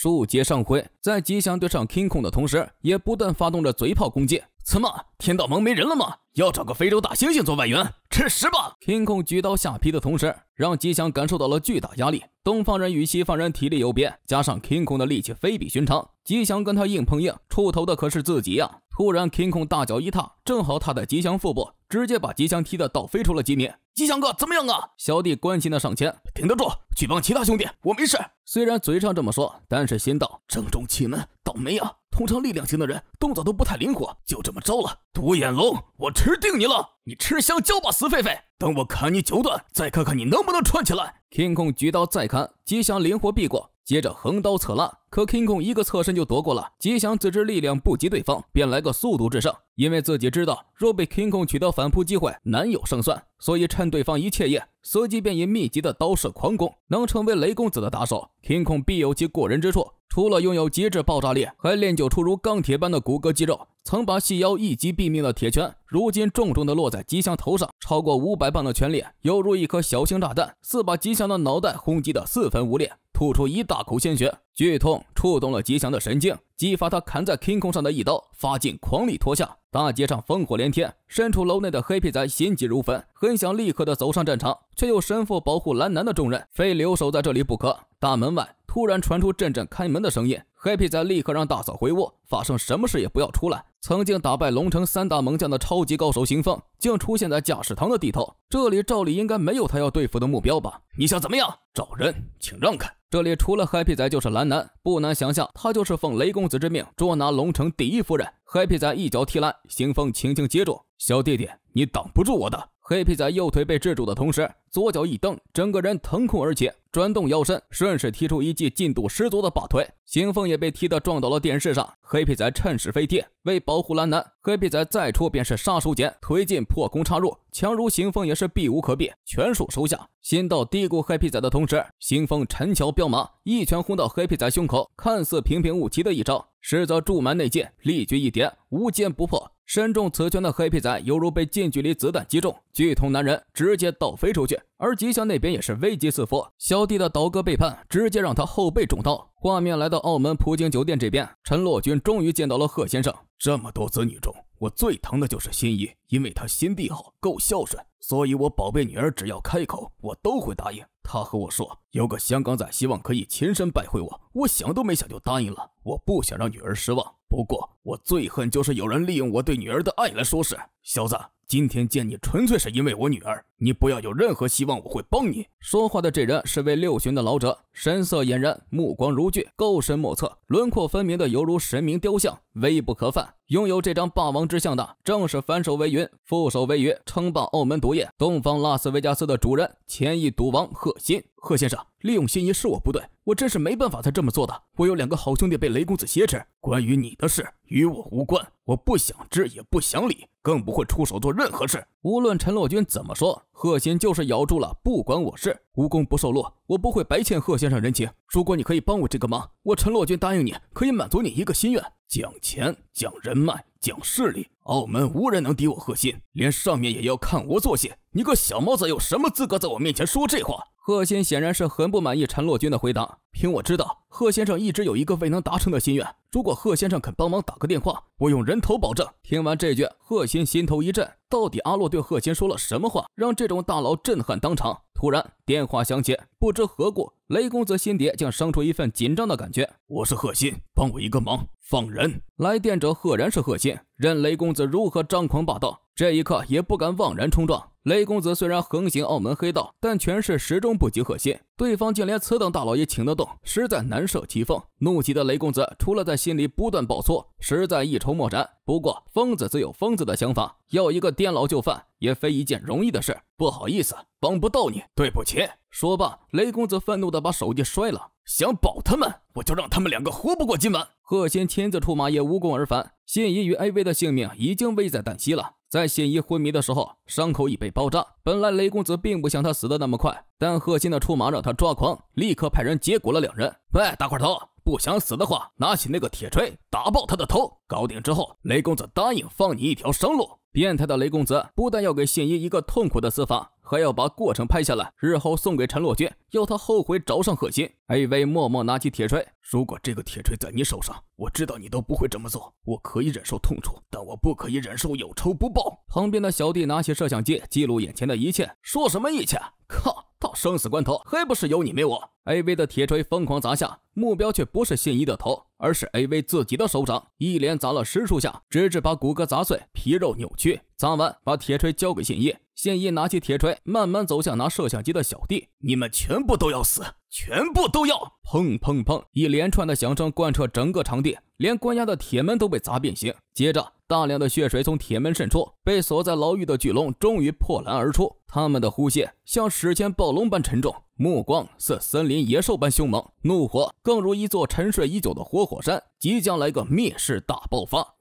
书接上回，在吉祥对上 King 控的同时，也不断发动着嘴炮攻击。怎么，天道盟没人了吗？要找个非洲大猩猩做外援，吃屎吧！King 控举刀下劈的同时，让吉祥感受到了巨大压力。东方人与西方人体力有别，加上 King Kong 的力气非比寻常，吉祥跟他硬碰硬，出头的可是自己呀！突然，King Kong 大脚一踏，正好踏在吉祥腹部，直接把吉祥踢得倒飞出了几米。吉祥哥怎么样啊？小弟关心的上前，顶得住，去帮其他兄弟，我没事。虽然嘴上这么说，但是心道正中气门，倒霉啊！通常力量型的人动作都不太灵活，就这么着了。独眼龙，我吃定你了！你吃香蕉吧，死狒狒！等我砍你九段，再看看你能不能串起来。King Kong 举刀再砍，吉祥灵活避过，接着横刀侧拉，可 King Kong 一个侧身就躲过了。吉祥自知力量不及对方，便来个速度制胜，因为自己知道若被 King Kong 取得反扑机会，难有胜算，所以趁对方一切业，随即便以密集的刀势狂攻。能成为雷公子的打手，King Kong 必有其过人之处。除了拥有极致爆炸力，还练就出如钢铁般的骨骼肌肉。曾把细腰一击毙命的铁拳，如今重重的落在吉祥头上，超过五百磅的拳力犹如一颗小型炸弹，似把吉祥的脑袋轰击的四分五裂，吐出一大口鲜血。剧痛触动了吉祥的神经，激发他砍在天空上的一刀，发劲狂力脱下。大街上烽火连天，身处楼内的黑皮仔心急如焚，很想立刻的走上战场，却又身负保护蓝男的重任，非留守在这里不可。大门外。突然传出阵阵开门的声音，Happy 仔立刻让大嫂回屋，发生什么事也不要出来。曾经打败龙城三大猛将的超级高手邢峰竟出现在驾驶堂的地头。这里照理应该没有他要对付的目标吧？你想怎么样？找人，请让开！这里除了 Happy 仔就是蓝男，不难想象，他就是奉雷公子之命捉拿龙城第一夫人。Happy 仔一脚踢来，邢峰轻轻接住。小弟弟，你挡不住我的。黑皮仔右腿被制住的同时，左脚一蹬，整个人腾空而起。转动腰身，顺势踢出一记劲度十足的霸腿，邢风也被踢得撞到了电视上。黑皮仔趁势飞踢，为保护蓝男，黑皮仔再出便是杀手锏，推进破空插入，强如邢风也是避无可避，全数收下。心到低估黑皮仔的同时，邢风陈桥彪马，一拳轰到黑皮仔胸口，看似平平无奇的一招，实则注满内劲，力聚一点，无坚不破。身中此拳的黑皮仔犹如被近距离子弹击中，剧痛难忍，直接倒飞出去。而吉祥那边也是危机四伏，小弟的倒戈背叛，直接让他后背中刀。画面来到澳门葡京酒店这边，陈洛军终于见到了贺先生。这么多子女中。我最疼的就是心仪，因为她心地好，够孝顺，所以我宝贝女儿只要开口，我都会答应。她和我说有个香港仔希望可以亲身拜会我，我想都没想就答应了。我不想让女儿失望。不过我最恨就是有人利用我对女儿的爱来说事。小子，今天见你纯粹是因为我女儿。你不要有任何希望，我会帮你。说话的这人是位六旬的老者，神色俨然，目光如炬，高深莫测，轮廓分明的犹如神明雕像，威不可犯。拥有这张霸王之相的，正是反手为云，覆手为雨，称霸澳门赌业、东方拉斯维加斯的主人——千亿赌王贺鑫。贺先生，利用心仪是我不对，我真是没办法才这么做的。我有两个好兄弟被雷公子挟持，关于你的事与我无关，我不想知，也不想理，更不会出手做任何事。无论陈洛君怎么说。贺鑫就是咬住了，不管我事，无功不受禄，我不会白欠贺先生人情。如果你可以帮我这个忙，我陈洛君答应你，可以满足你一个心愿。讲钱，讲人脉，讲势力，澳门无人能敌。我贺鑫，连上面也要看我做戏。你个小毛贼，有什么资格在我面前说这话？贺鑫显然是很不满意陈洛君的回答。凭我知道，贺先生一直有一个未能达成的心愿。如果贺先生肯帮忙打个电话，我用人头保证。听完这句，贺鑫心头一震。到底阿洛对贺鑫说了什么话，让这种大佬震撼当场？突然电话响起，不知何故，雷公子心底竟生出一份紧张的感觉。我是贺鑫，帮我一个忙，放人。来电者赫然是贺鑫。任雷公子如何张狂霸道，这一刻也不敢妄然冲撞。雷公子虽然横行澳门黑道，但权势始终不及贺仙。对方竟连此等大佬也请得动，实在难受其风。怒极的雷公子除了在心里不断爆粗，实在一筹莫展。不过疯子自有疯子的想法，要一个颠佬就范也非一件容易的事。不好意思，帮不到你，对不起。说罢，雷公子愤怒地把手机摔了。想保他们，我就让他们两个活不过今晚。贺仙亲自出马也无功而返，信仪与 AV 的性命已经危在旦夕了。在信一昏迷的时候，伤口已被包扎。本来雷公子并不想他死的那么快，但贺新的出马让他抓狂，立刻派人结果了两人。喂，大块头，不想死的话，拿起那个铁锤，打爆他的头！搞定之后，雷公子答应放你一条生路。变态的雷公子不但要给信一一个痛苦的死法。还要把过程拍下来，日后送给陈洛娟，要他后悔找上贺心。A V 默默拿起铁锤，如果这个铁锤在你手上，我知道你都不会这么做。我可以忍受痛楚，但我不可以忍受有仇不报。旁边的小弟拿起摄像机记录眼前的一切，说什么一切？靠，到生死关头，还不是有你没我？A V 的铁锤疯狂砸下，目标却不是信一的头，而是 A V 自己的手掌。一连砸了十数下，直至把骨骼砸碎，皮肉扭曲。砸完，把铁锤交给信一。现一拿起铁锤，慢慢走向拿摄像机的小弟：“你们全部都要死，全部都要！”砰砰砰，一连串的响声贯彻整个场地，连关押的铁门都被砸变形。接着，大量的血水从铁门渗出，被锁在牢狱的巨龙终于破栏而出。他们的呼吸像史前暴龙般沉重，目光似森林野兽般凶猛，怒火更如一座沉睡已久的活火山，即将来个灭世大爆发。